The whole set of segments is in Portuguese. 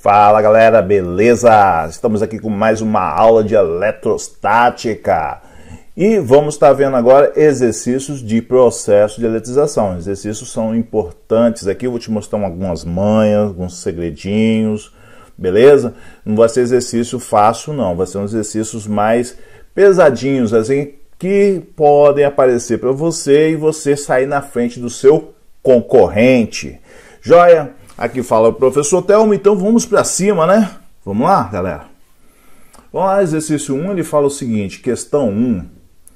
Fala galera, beleza? Estamos aqui com mais uma aula de eletrostática e vamos estar vendo agora exercícios de processo de eletrização. Exercícios são importantes aqui, eu vou te mostrar algumas manhas, alguns segredinhos, beleza? Não vai ser exercício fácil não, vai ser uns exercícios mais pesadinhos assim que podem aparecer para você e você sair na frente do seu concorrente. Joia? Aqui fala o professor Telmo, então vamos para cima, né? Vamos lá, galera. Vamos lá, exercício 1, ele fala o seguinte, questão 1.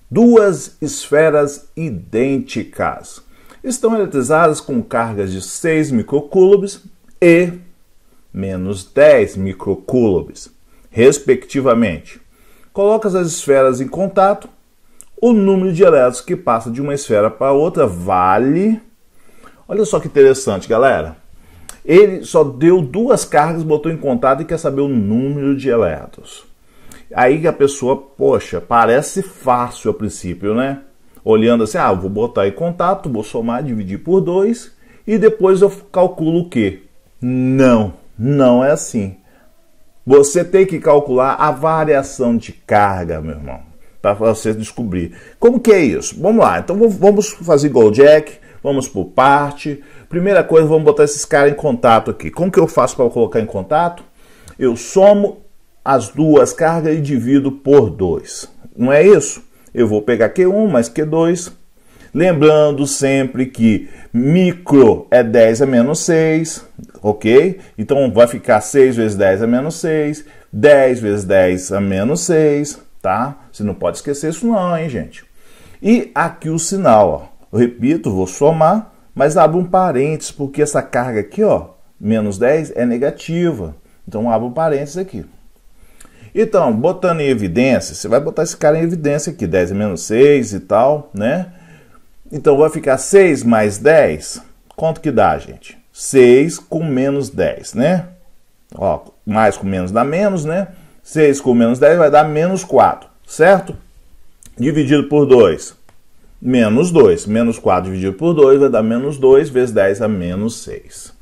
Duas esferas idênticas estão eletrizadas com cargas de 6 microcoulombs e menos 10 microcoulombs, respectivamente. Colocas as esferas em contato, o número de elétrons que passa de uma esfera para outra vale... Olha só que interessante, galera ele só deu duas cargas, botou em contato e quer saber o número de elétrons. Aí a pessoa, poxa, parece fácil a princípio, né? Olhando assim, ah, vou botar em contato, vou somar, dividir por dois e depois eu calculo o quê? Não, não é assim. Você tem que calcular a variação de carga, meu irmão, para você descobrir. Como que é isso? Vamos lá, então vamos fazer igual Jack, vamos por parte, Primeira coisa, vamos botar esses caras em contato aqui. Como que eu faço para colocar em contato? Eu somo as duas cargas e divido por 2. Não é isso? Eu vou pegar Q1 mais Q2. Lembrando sempre que micro é 10 a menos 6, ok? Então vai ficar 6 vezes 10 a menos 6, 10 vezes 10 a menos 6, tá? Você não pode esquecer isso não, hein, gente? E aqui o sinal, ó. Eu repito, vou somar mas abre um parênteses, porque essa carga aqui, ó, menos 10, é negativa. Então abre um parênteses aqui. Então, botando em evidência, você vai botar esse cara em evidência aqui, 10 é menos 6 e tal, né? Então vai ficar 6 mais 10. Quanto que dá, gente? 6 com menos 10, né? Ó, mais com menos dá menos, né? 6 com menos 10 vai dar menos 4, certo? Dividido por 2 menos 2. Menos 4 dividido por 2 vai dar menos 2, vezes 10 a menos 6.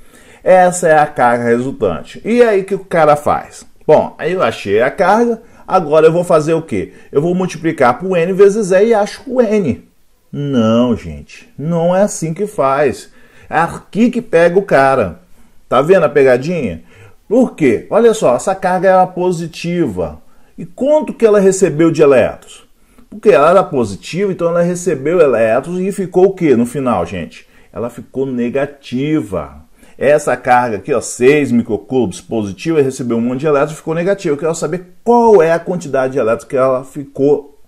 Essa é a carga resultante. E aí, o que o cara faz? Bom, aí eu achei a carga, agora eu vou fazer o quê? Eu vou multiplicar por n vezes e e acho o n. Não, gente, não é assim que faz. É aqui que pega o cara. Tá vendo a pegadinha? Por quê? Olha só, essa carga era é positiva. E quanto que ela recebeu de elétrons? Porque ela era positiva, então ela recebeu elétrons e ficou o que no final, gente? Ela ficou negativa. Essa carga aqui, ó, 6 microcubos positiva, recebeu um monte de elétrons e ficou negativa. Eu quero saber qual é a quantidade de elétrons que ela ficou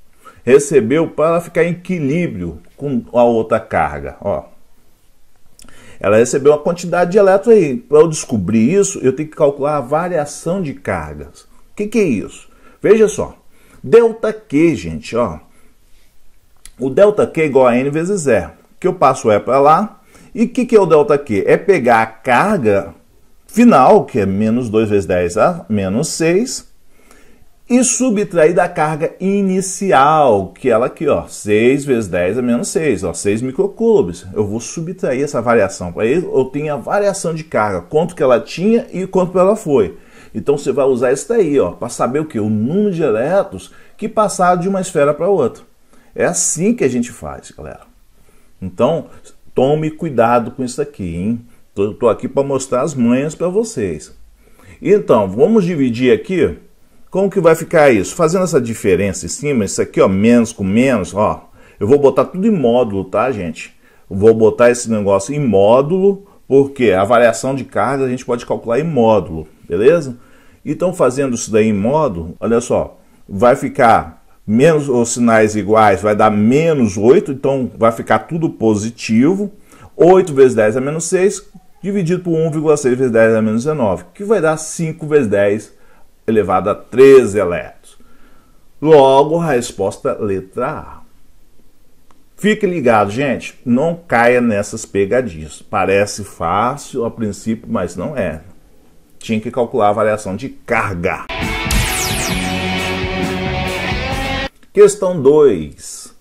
recebeu para ficar em equilíbrio com a outra carga, ó. Ela recebeu uma quantidade de elétrons aí. Para eu descobrir isso, eu tenho que calcular a variação de cargas. O que, que é isso? Veja só. Delta Q, gente, ó. O delta Q é igual a N vezes E, que eu passo E é para lá. E o que, que é o delta Q? É pegar a carga final, que é menos 2 vezes 10 a menos 6, e subtrair da carga inicial, que é ela aqui, ó, 6 vezes 10 a é menos 6, ó, 6 microcoulombs. Eu vou subtrair essa variação para ele, eu tenho a variação de carga, quanto que ela tinha e quanto ela foi. Então você vai usar isso daí, ó, para saber o que? O número de elétrons que passaram de uma esfera para outra. É assim que a gente faz, galera. Então, tome cuidado com isso aqui, hein? Tô, tô aqui para mostrar as manhas para vocês. Então, vamos dividir aqui. Como que vai ficar isso? Fazendo essa diferença em cima, isso aqui, ó, menos com menos, ó. Eu vou botar tudo em módulo, tá, gente? vou botar esse negócio em módulo porque a variação de carga a gente pode calcular em módulo, beleza? Então, fazendo isso daí em módulo, olha só, vai ficar menos os sinais iguais, vai dar menos 8, então vai ficar tudo positivo. 8 vezes 10 a é menos 6, dividido por 1,6 vezes 10 a é menos 19, que vai dar 5 vezes 10 elevado a 13 elétrons. Logo, a resposta letra A. Fique ligado, gente, não caia nessas pegadinhas. Parece fácil a princípio, mas não é. Tinha que calcular a variação de carga. Questão 2.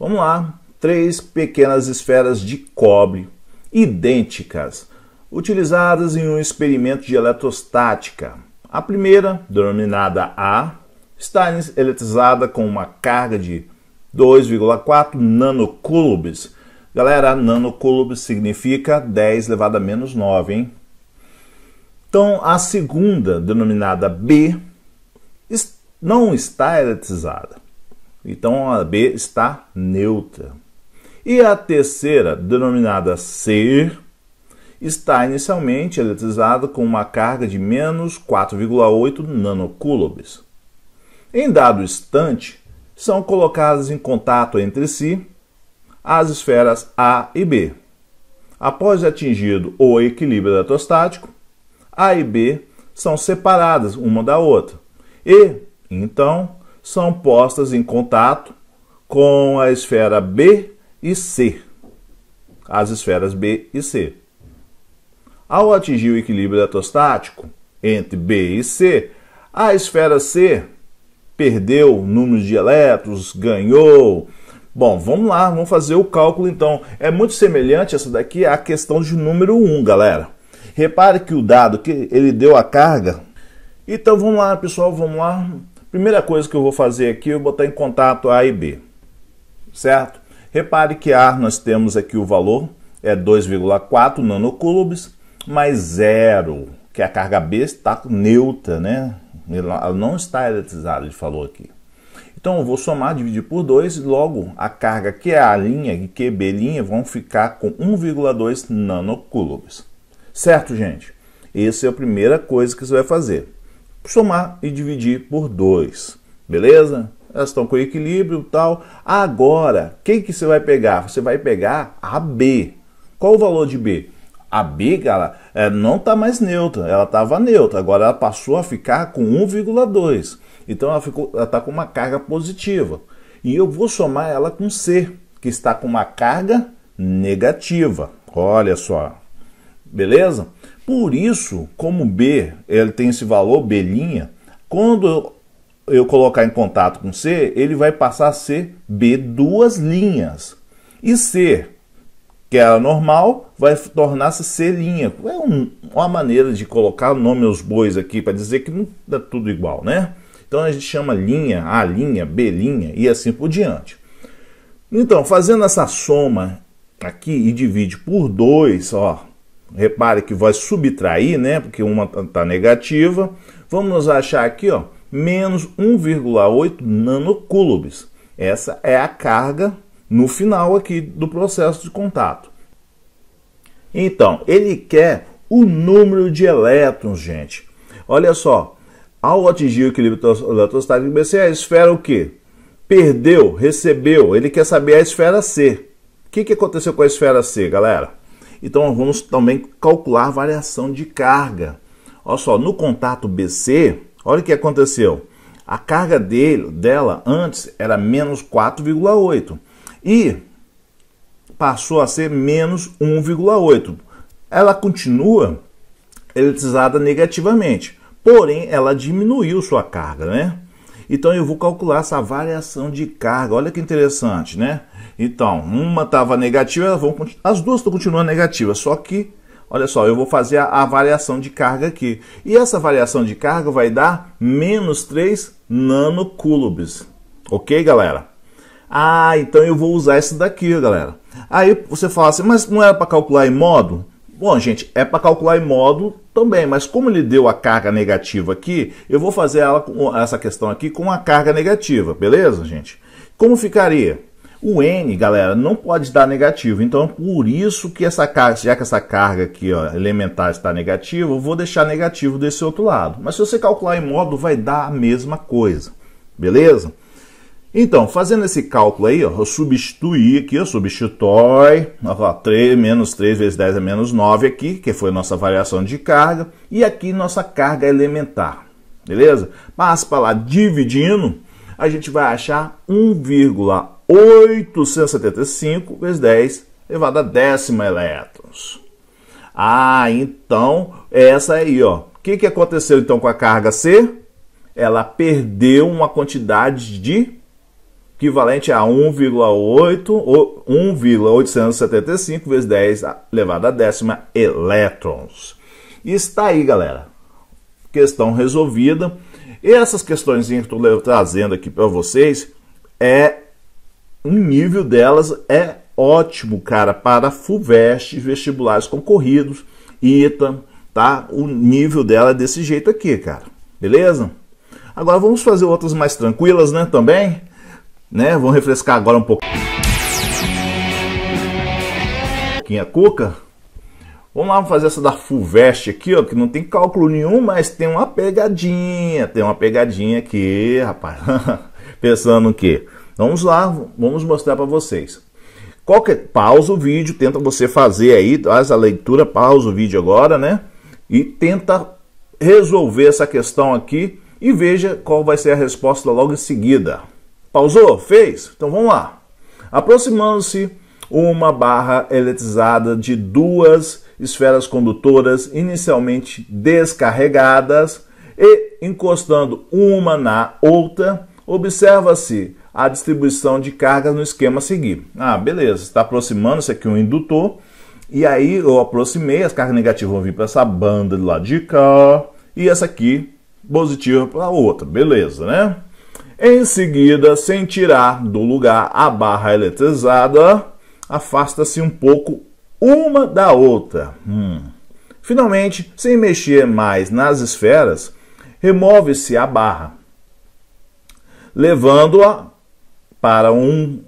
Vamos lá. Três pequenas esferas de cobre idênticas, utilizadas em um experimento de eletrostática. A primeira, denominada A, está eletrizada com uma carga de 2,4 nanocoulombs. Galera, nanocoulomb significa 10 elevado a menos 9, hein? Então, a segunda, denominada B, não está eletrizada. Então, a B está neutra. E a terceira, denominada C, está inicialmente eletrizada com uma carga de menos 4,8 nanocoulombs. Em dado instante, são colocadas em contato entre si as esferas A e B. Após atingido o equilíbrio eletrostático, A e B são separadas uma da outra e, então, são postas em contato com a esfera B e C. As esferas B e C. Ao atingir o equilíbrio eletrostático entre B e C, a esfera C perdeu números de elétrons, ganhou. Bom, vamos lá, vamos fazer o cálculo então. É muito semelhante essa daqui à questão de número 1, galera. Repare que o dado que ele deu a carga. Então vamos lá, pessoal, vamos lá. Primeira coisa que eu vou fazer aqui, eu vou botar em contato A e B. Certo? Repare que A nós temos aqui o valor é 2,4 nanocoulombs mais zero, que é a carga B está neutra, né? Ela não está eletrizada, ele falou aqui. Então eu vou somar, dividir por 2, logo a carga que é a linha e QB é linha vão ficar com 1,2 nanocoulombs. Certo, gente? Essa é a primeira coisa que você vai fazer. Somar e dividir por 2. Beleza? Elas estão com equilíbrio tal. Agora, quem que você vai pegar? Você vai pegar a B. Qual o valor de B? A B, cara, é, não está mais neutra, ela estava neutra, agora ela passou a ficar com 1,2. Então ela está com uma carga positiva. E eu vou somar ela com C, que está com uma carga negativa. Olha só, beleza? Por isso, como B ele tem esse valor B', quando eu colocar em contato com C, ele vai passar a ser B duas linhas. E C, que era é normal, vai tornar-se selinha. É um, uma maneira de colocar o nome aos bois aqui para dizer que não dá tudo igual, né? Então a gente chama linha, A linha, B linha e assim por diante. Então, fazendo essa soma aqui e divide por 2, ó, repare que vai subtrair, né? Porque uma está tá negativa. Vamos achar aqui, ó, menos 1,8 nanocoulombs Essa é a carga no final aqui do processo de contato. Então, ele quer o número de elétrons, gente. Olha só, ao atingir o equilíbrio eletrostático BC, a esfera o quê? Perdeu, recebeu, ele quer saber a esfera C. O que, que aconteceu com a esfera C, galera? Então vamos também calcular variação de carga. Olha só, no contato BC, olha o que aconteceu. A carga dele, dela antes era menos 4,8 e passou a ser menos 1,8. Ela continua eletrizada negativamente, porém ela diminuiu sua carga, né? Então eu vou calcular essa variação de carga. Olha que interessante, né? Então, uma estava negativa, vão, as duas estão continuando negativas, só que Olha só, eu vou fazer a, a, variação de carga aqui. E essa variação de carga vai dar menos 3 nanocoulombs. Ok, galera? Ah, então eu vou usar esse daqui, galera. Aí você fala assim, mas não era para calcular em modo? Bom, gente, é para calcular em modo também, mas como ele deu a carga negativa aqui, eu vou fazer ela, essa questão aqui com a carga negativa, beleza, gente? Como ficaria? O N, galera, não pode dar negativo, então por isso que essa carga, já que essa carga aqui, ó, elementar está negativa, eu vou deixar negativo desse outro lado. Mas se você calcular em modo, vai dar a mesma coisa, beleza? Então, fazendo esse cálculo aí, ó, eu substituí aqui, eu substitui ó, 3, menos 3 vezes 10 é menos 9 aqui, que foi a nossa variação de carga, e aqui nossa carga elementar, beleza? Mas para lá dividindo, a gente vai achar 1,875 vezes 10 elevado a décima elétrons. Ah, então, essa aí, ó. O que, que aconteceu então com a carga C? Ela perdeu uma quantidade de equivalente a 1,875 vezes 10 elevado à décima elétrons. E está aí, galera. Questão resolvida. E essas questões que estou trazendo aqui para vocês é um nível delas é ótimo, cara, para FUVEST, vestibulares concorridos, ITA, tá? O nível dela é desse jeito aqui, cara. Beleza? Agora vamos fazer outras mais tranquilas, né, também? né? Vamos refrescar agora um pouquinho a cuca. Vamos lá fazer essa da vest aqui, ó, que não tem cálculo nenhum, mas tem uma pegadinha, tem uma pegadinha aqui, rapaz. Pensando o quê? Vamos lá, vamos mostrar para vocês. Qualquer é? pausa o vídeo, tenta você fazer aí, faz a leitura, pausa o vídeo agora, né? E tenta resolver essa questão aqui e veja qual vai ser a resposta logo em seguida. Pausou? Fez? Então vamos lá. Aproximando-se uma barra eletrizada de duas esferas condutoras inicialmente descarregadas e encostando uma na outra, observa-se a distribuição de cargas no esquema a seguir. Ah, beleza, está aproximando-se aqui um indutor, e aí eu aproximei, as cargas negativas vão vir para essa banda do lado de cá, e essa aqui positiva para a outra, beleza, né? Em seguida, sem tirar do lugar a barra eletrizada, afasta-se um pouco uma da outra. Hum. Finalmente, sem mexer mais nas esferas, remove-se a barra, levando-a para um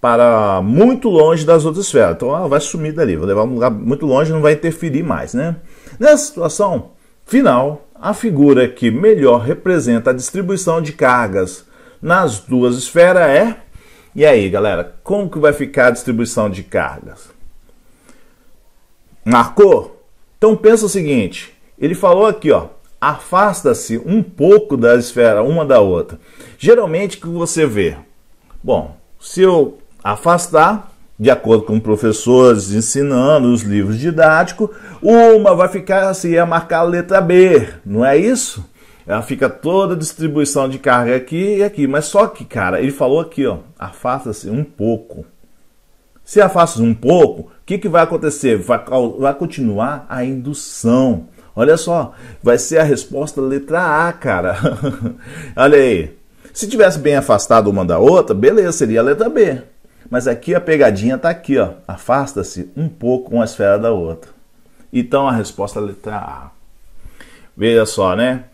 para muito longe das outras esferas. Então ela vai sumir dali, vai levar um lugar muito longe, não vai interferir mais, né? Nessa situação final, a figura que melhor representa a distribuição de cargas nas duas esferas é. E aí, galera, como que vai ficar a distribuição de cargas? Marcou? Então pensa o seguinte, ele falou aqui, ó, afasta-se um pouco da esfera uma da outra. Geralmente o que você vê? Bom, se eu afastar, de acordo com professores ensinando os livros didáticos, uma vai ficar assim, a marcar a letra B, não é isso? Ela fica toda a distribuição de carga aqui e aqui. Mas só que, cara, ele falou aqui, ó, afasta-se um pouco. Se afasta um pouco, o que, que vai acontecer? Vai, vai continuar a indução. Olha só, vai ser a resposta letra A, cara. Olha aí. Se tivesse bem afastado uma da outra, beleza, seria a letra B. Mas aqui a pegadinha está aqui, ó. Afasta-se um pouco uma esfera da outra. Então a resposta é a letra A. Veja só, né?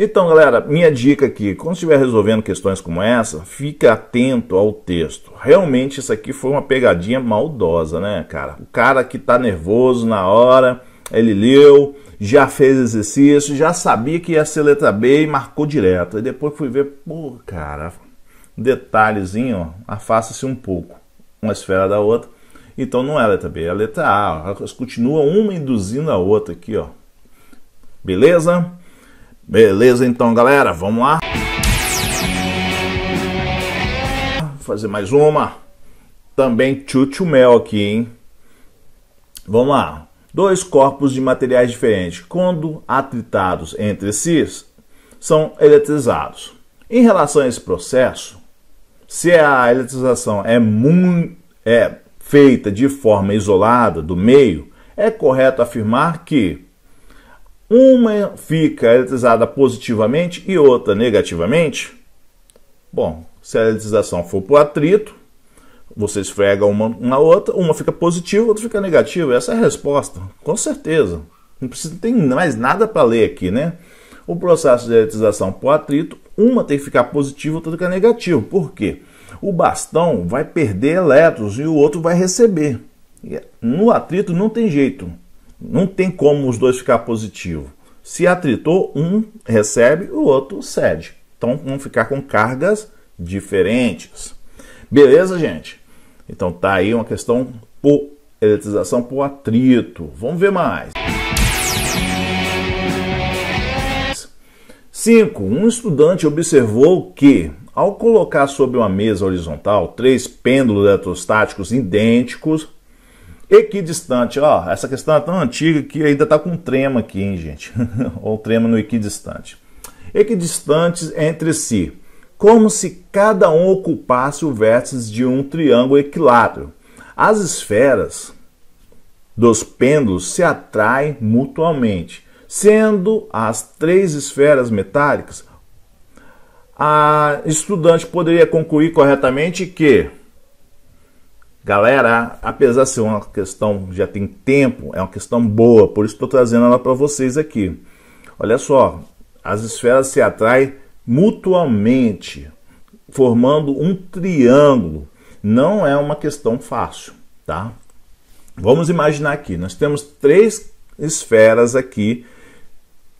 Então, galera, minha dica aqui, quando estiver resolvendo questões como essa, fica atento ao texto. Realmente isso aqui foi uma pegadinha maldosa, né, cara? O cara que tá nervoso na hora, ele leu, já fez exercício, já sabia que ia ser letra B e marcou direto. E depois fui ver, pô, cara, detalhezinho, afasta-se um pouco, uma esfera da outra. Então não é letra B, é letra A. Elas continuam uma induzindo a outra aqui, ó. Beleza? Beleza então, galera, vamos lá? fazer mais uma. Também chuchu mel aqui, hein? Vamos lá. Dois corpos de materiais diferentes, quando atritados entre si, são eletrizados. Em relação a esse processo, se a eletrização é, é feita de forma isolada do meio, é correto afirmar que uma fica eletrizada positivamente e outra negativamente? Bom, se a eletrização for por atrito, você esfrega uma na outra, uma fica positiva, outra fica negativa. Essa é a resposta, com certeza. Não precisa ter mais nada para ler aqui, né? O processo de eletrização por atrito, uma tem que ficar positiva, outra fica negativa. Por quê? O bastão vai perder elétrons e o outro vai receber. É, no atrito não tem jeito. Não tem como os dois ficar positivo. Se atritou, um recebe, o outro cede. Então vão ficar com cargas diferentes. Beleza, gente? Então tá aí uma questão por eletrização por atrito. Vamos ver mais. 5. Um estudante observou que, ao colocar sobre uma mesa horizontal três pêndulos eletrostáticos idênticos, Equidistante, ó, essa questão é tão antiga que ainda está com um trema aqui, hein, gente? Ou trema no equidistante. Equidistantes entre si, como se cada um ocupasse o vértice de um triângulo equilátero. As esferas dos pêndulos se atraem mutuamente, sendo as três esferas metálicas. A estudante poderia concluir corretamente que Galera, apesar de ser uma questão já tem tempo, é uma questão boa, por isso estou trazendo ela para vocês aqui. Olha só, as esferas se atraem mutuamente, formando um triângulo. Não é uma questão fácil, tá? Vamos imaginar aqui, nós temos três esferas aqui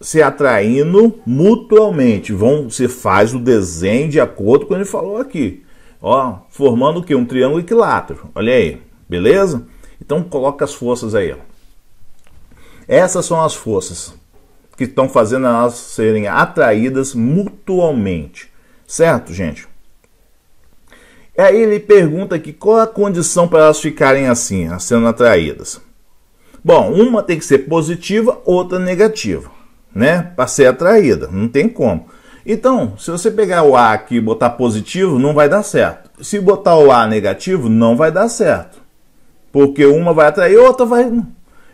se atraindo mutuamente. Vão, você faz o desenho de acordo com o que ele falou aqui. Ó, formando o que? Um triângulo equilátero. Olha aí, beleza? Então coloca as forças aí. Ó. Essas são as forças que estão fazendo elas serem atraídas mutualmente. Certo, gente? E aí ele pergunta aqui qual a condição para elas ficarem assim, sendo atraídas. Bom, uma tem que ser positiva, outra negativa, né? Para ser atraída, não tem como. Então, se você pegar o A aqui e botar positivo, não vai dar certo. Se botar o A negativo, não vai dar certo. Porque uma vai atrair, outra vai,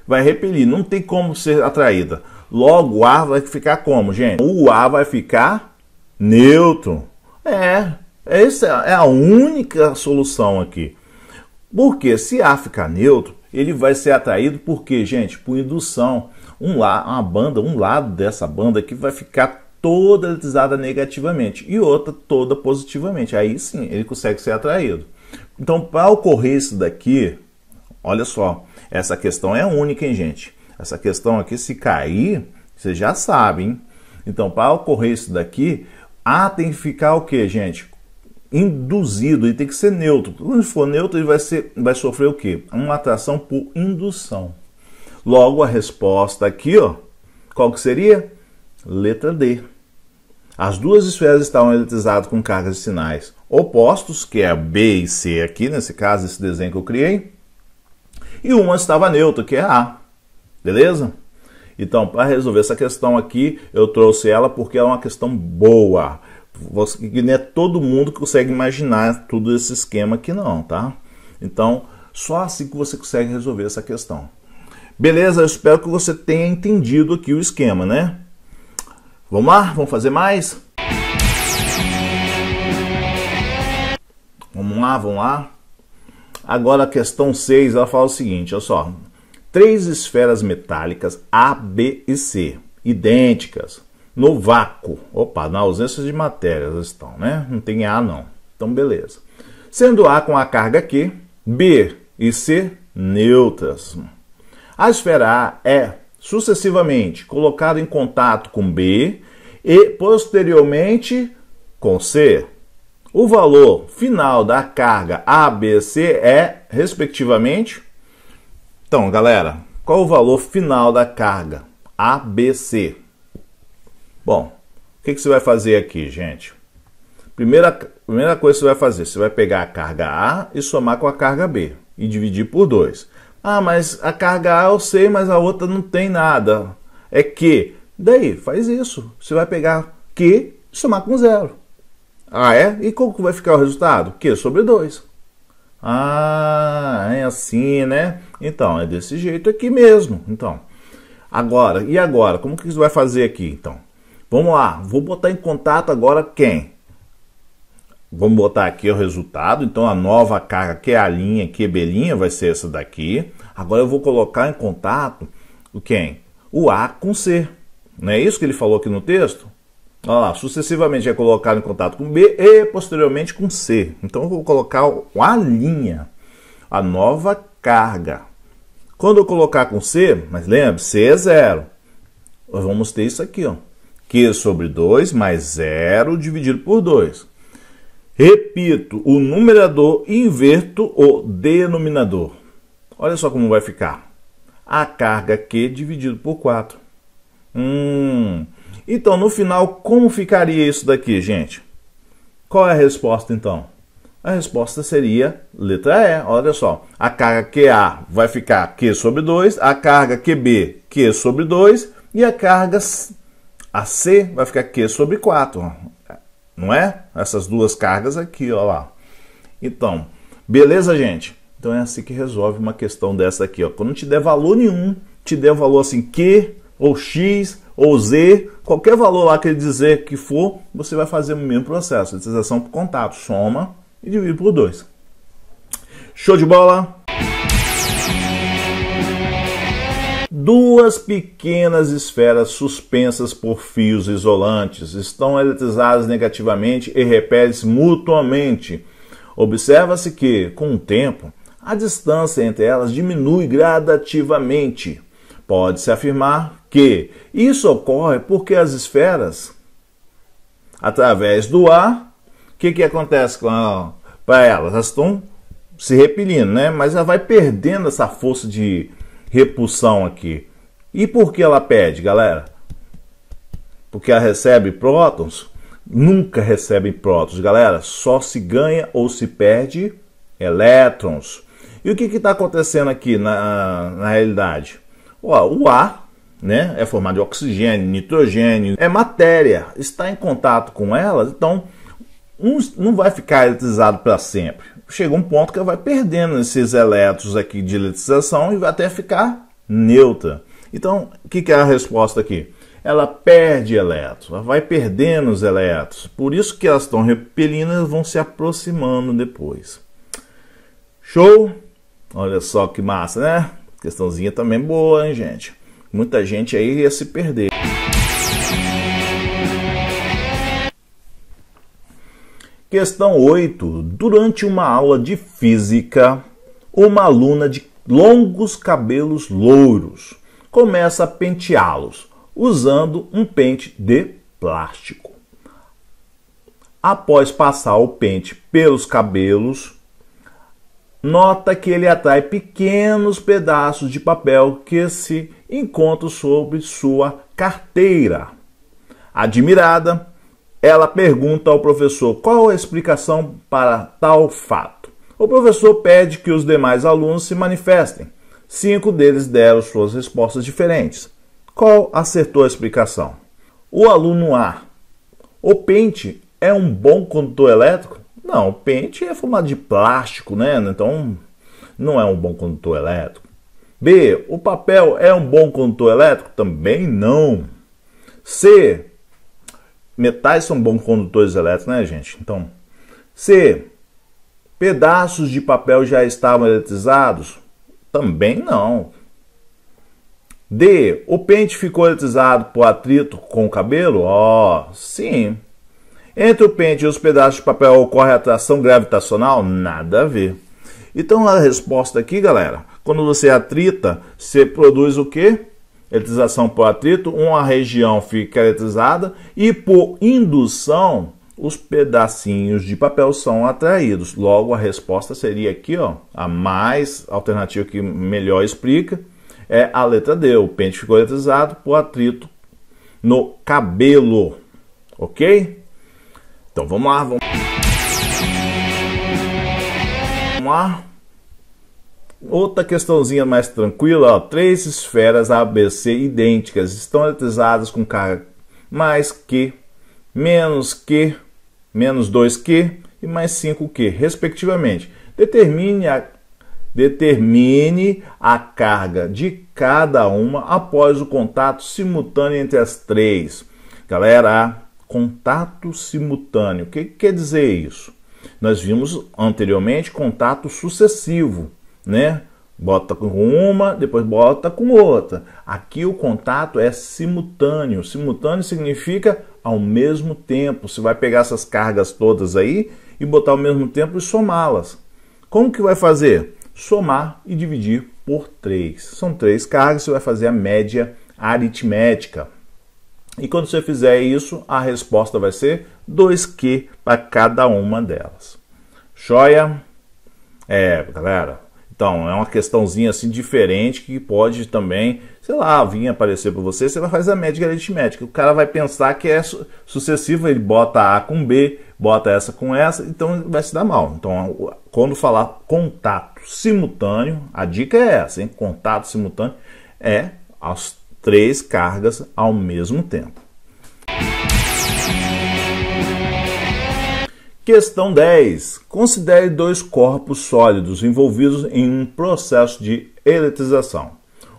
vai repelir. Não tem como ser atraída. Logo, o A vai ficar como, gente? O A vai ficar neutro. É, essa é, é a única solução aqui. Porque se A ficar neutro, ele vai ser atraído porque, gente, por indução, um lá, uma banda, um lado dessa banda aqui vai ficar toda elitizada negativamente e outra toda positivamente. Aí sim ele consegue ser atraído. Então, para ocorrer isso daqui, olha só, essa questão é única, hein, gente? Essa questão aqui, se cair, vocês já sabem. Hein? Então, para ocorrer isso daqui, A ah, tem que ficar o que, gente? Induzido, ele tem que ser neutro. Quando for neutro, ele vai, ser, vai sofrer o que? Uma atração por indução. Logo, a resposta aqui, ó, qual que seria? Letra D. As duas esferas estavam eletrizadas com cargas de sinais opostos, que é B e C aqui, nesse caso, esse desenho que eu criei. E uma estava neutra, que é A. Beleza? Então, para resolver essa questão aqui, eu trouxe ela porque ela é uma questão boa. Você, não é todo mundo que consegue imaginar tudo esse esquema aqui não, tá? Então, só assim que você consegue resolver essa questão. Beleza? Eu espero que você tenha entendido aqui o esquema, né? Vamos lá? Vamos fazer mais? Vamos lá, vamos lá. Agora a questão 6, ela fala o seguinte, olha só. Três esferas metálicas A, B e C, idênticas, no vácuo. Opa, na ausência de matérias estão, né? Não tem A não. Então beleza. Sendo A com a carga Q, B e C neutras. A esfera A é sucessivamente colocado em contato com B e posteriormente com C. O valor final da carga ABC é, respectivamente. Então, galera, qual o valor final da carga ABC? Bom, o que, que você vai fazer aqui, gente? Primeira, primeira coisa que você vai fazer, você vai pegar a carga A e somar com a carga B e dividir por 2. Ah, mas a carga A eu sei, mas a outra não tem nada. É que. Daí, faz isso. Você vai pegar Q e somar com zero. Ah, é? E como vai ficar o resultado? Q sobre 2. Ah, é assim, né? Então, é desse jeito aqui mesmo. Então, agora, e agora? Como que você vai fazer aqui, então? Vamos lá, vou botar em contato agora quem? Vamos botar aqui o resultado. Então, a nova carga, que é a linha QB', é vai ser essa daqui. Agora, eu vou colocar em contato o quem? O A com C. Não é isso que ele falou aqui no texto? Olha lá, sucessivamente é colocado em contato com B e posteriormente com C. Então, eu vou colocar a linha, a nova carga. Quando eu colocar com C, mas lembre, C é zero. Nós vamos ter isso aqui, ó. Q sobre 2 mais 0 dividido por 2. Repito o numerador e inverto o denominador. Olha só como vai ficar. A carga Q dividido por 4. Hum. Então, no final, como ficaria isso daqui, gente? Qual é a resposta, então? A resposta seria letra E. Olha só. A carga QA vai ficar Q sobre 2. A carga QB, Q sobre 2. E a carga AC vai ficar Q sobre 4 não é? Essas duas cargas aqui, ó lá. Então, beleza, gente? Então é assim que resolve uma questão dessa aqui, ó. Quando te der valor nenhum, te der valor assim Q, ou X, ou Z, qualquer valor lá que ele dizer que for, você vai fazer o mesmo processo. Utilização assim, por contato, soma e divide por 2. Show de bola? duas pequenas esferas suspensas por fios isolantes. Estão eletrizadas negativamente e repelem-se mutuamente. Observa-se que, com o tempo, a distância entre elas diminui gradativamente. Pode-se afirmar que isso ocorre porque as esferas, através do ar, o que, que acontece para elas? Elas estão se repelindo, né? mas ela vai perdendo essa força de repulsão aqui. E por que ela pede, galera? Porque ela recebe prótons? Nunca recebe prótons, galera. Só se ganha ou se perde elétrons. E o que está acontecendo aqui na, na realidade? Ó, o ar né, é formado de oxigênio, nitrogênio, é matéria. Está em contato com elas, então um não vai ficar eletrizado para sempre chega um ponto que ela vai perdendo esses elétrons aqui de eletrização e vai até ficar neutra. Então, o que, que é a resposta aqui? Ela perde elétrons, ela vai perdendo os elétrons. Por isso que elas estão repelindo, elas vão se aproximando depois. Show? Olha só que massa, né? Questãozinha também boa, hein, gente? Muita gente aí ia se perder. Questão 8. Durante uma aula de física, uma aluna de longos cabelos louros começa a penteá-los usando um pente de plástico. Após passar o pente pelos cabelos, nota que ele atrai pequenos pedaços de papel que se encontram sobre sua carteira. Admirada, ela pergunta ao professor qual a explicação para tal fato. O professor pede que os demais alunos se manifestem. Cinco deles deram suas respostas diferentes. Qual acertou a explicação? O aluno A. O pente é um bom condutor elétrico? Não, o pente é formado de plástico, né? Então não é um bom condutor elétrico. B. O papel é um bom condutor elétrico? Também não. C metais são bons condutores elétricos, né, gente? Então, C. pedaços de papel já estavam eletrizados, também não. D. O pente ficou eletrizado por atrito com o cabelo? Ó, oh, sim. Entre o pente e os pedaços de papel ocorre atração gravitacional? Nada a ver. Então a resposta aqui, galera, quando você atrita, você produz o quê? eletrização por atrito, uma região fica eletrizada e por indução os pedacinhos de papel são atraídos. Logo a resposta seria aqui, ó, a mais alternativa que melhor explica é a letra D. O pente ficou eletrizado por atrito no cabelo, ok? Então vamos lá, vamos, vamos lá. Outra questãozinha mais tranquila, ó, três esferas ABC idênticas estão eletrizadas com carga mais Q, menos Q, menos 2Q e mais 5Q, respectivamente. Determine a, determine a carga de cada uma após o contato simultâneo entre as três. Galera, contato simultâneo, o que, que quer dizer isso? Nós vimos anteriormente contato sucessivo né? Bota com uma, depois bota com outra. Aqui o contato é simultâneo. Simultâneo significa ao mesmo tempo. Você vai pegar essas cargas todas aí e botar ao mesmo tempo e somá-las. Como que vai fazer? Somar e dividir por três São três cargas, você vai fazer a média aritmética. E quando você fizer isso, a resposta vai ser 2q para cada uma delas. Joia? É, galera, então, é uma questãozinha assim diferente que pode também, sei lá, vir aparecer para você, você vai fazer a média aritmética. O cara vai pensar que é su sucessivo, ele bota A com B, bota essa com essa, então vai se dar mal. Então, quando falar contato simultâneo, a dica é essa, hein? Contato simultâneo é as três cargas ao mesmo tempo. Questão 10. Considere dois corpos sólidos envolvidos em um processo de eletrização.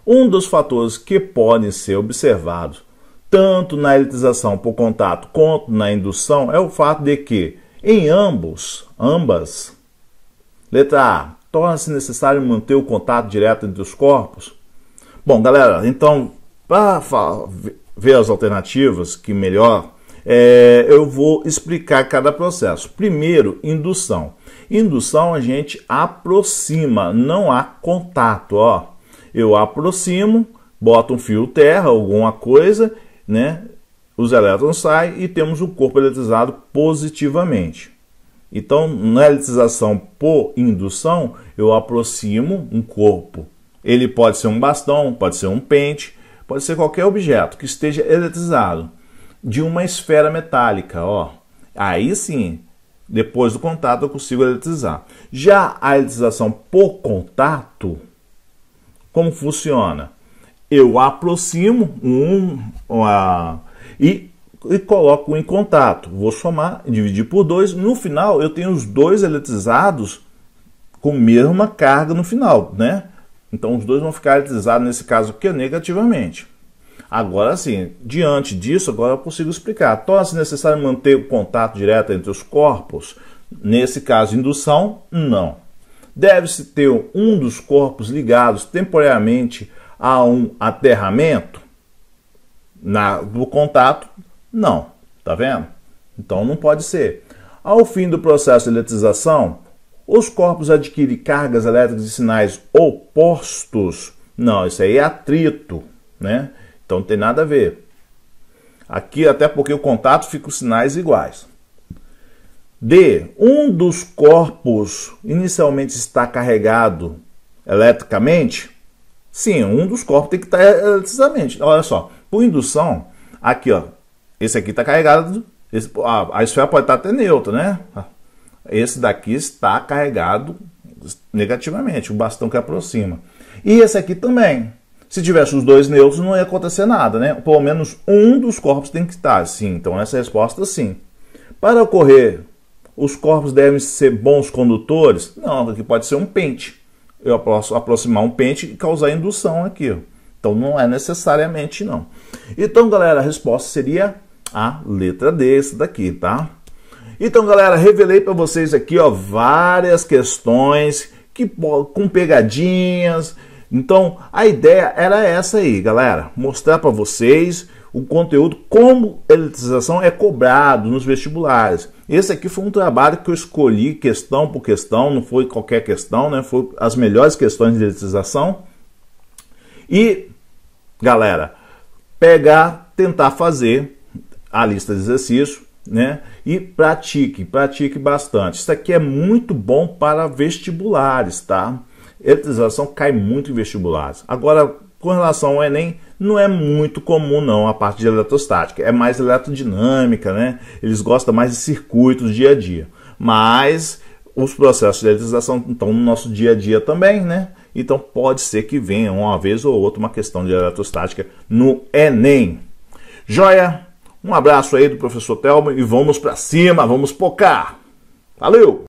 Um dos fatores que podem ser observados tanto na eletrização por contato quanto na indução é o fato de que, em ambos, ambas, letra A, torna-se necessário manter o contato direto entre os corpos. Bom, galera, então, para ver as alternativas que melhor é, eu vou explicar cada processo. Primeiro, indução. Indução a gente aproxima, não há contato. Ó, eu aproximo, boto um fio terra, alguma coisa, né? Os elétrons saem e temos o corpo eletrizado positivamente. Então, na eletrização por indução, eu aproximo um corpo. Ele pode ser um bastão, pode ser um pente, pode ser qualquer objeto que esteja eletrizado de uma esfera metálica, ó. Aí sim, depois do contato eu consigo eletrizar. Já a eletrização por contato, como funciona? Eu aproximo um, uma, e, e coloco em contato. Vou somar, dividir por dois. No final, eu tenho os dois eletrizados com a mesma carga no final, né? Então, os dois vão ficar eletrizados, nesse caso aqui, é negativamente. Agora sim, diante disso, agora eu consigo explicar. Torna-se então, é necessário manter o contato direto entre os corpos? Nesse caso, indução, não. Deve-se ter um dos corpos ligados temporariamente a um aterramento? Na, do contato, não. Tá vendo? Então não pode ser. Ao fim do processo de eletrização, os corpos adquirem cargas elétricas de sinais opostos? Não, isso aí é atrito, né? Então não tem nada a ver. Aqui, até porque o contato fica os sinais iguais. D. Um dos corpos inicialmente está carregado eletricamente? Sim, um dos corpos tem que estar eletricamente. Eh, Olha só, por indução, aqui ó, esse aqui está carregado, esse, a, a, esfera pode estar até neutra, né? Esse daqui está carregado negativamente, o bastão que aproxima. E esse aqui também. Se tivesse os dois neutros, não ia acontecer nada, né? Pelo menos um dos corpos tem que estar, sim. Então, essa é resposta, sim. Para ocorrer, os corpos devem ser bons condutores? Não, aqui pode ser um pente. Eu posso aproximar um pente e causar indução aqui. Então, não é necessariamente, não. Então, galera, a resposta seria a letra D, essa daqui, tá? Então, galera, revelei para vocês aqui, ó, várias questões que com pegadinhas então, a ideia era essa aí, galera, mostrar para vocês o conteúdo como eletrização é cobrado nos vestibulares. Esse aqui foi um trabalho que eu escolhi questão por questão, não foi qualquer questão, né? Foi as melhores questões de eletrização. E, galera, pegar, tentar fazer a lista de exercícios, né? E pratique, pratique bastante. Isso aqui é muito bom para vestibulares, tá? Eletrização cai muito em vestibulares. Agora, com relação ao Enem, não é muito comum não a parte de eletrostática. É mais eletrodinâmica, né? Eles gostam mais de circuitos dia a dia. Mas os processos de eletrização estão no nosso dia a dia também, né? Então pode ser que venha uma vez ou outra uma questão de eletrostática no Enem. Joia! Um abraço aí do professor Telmo e vamos para cima, vamos pocar! Valeu!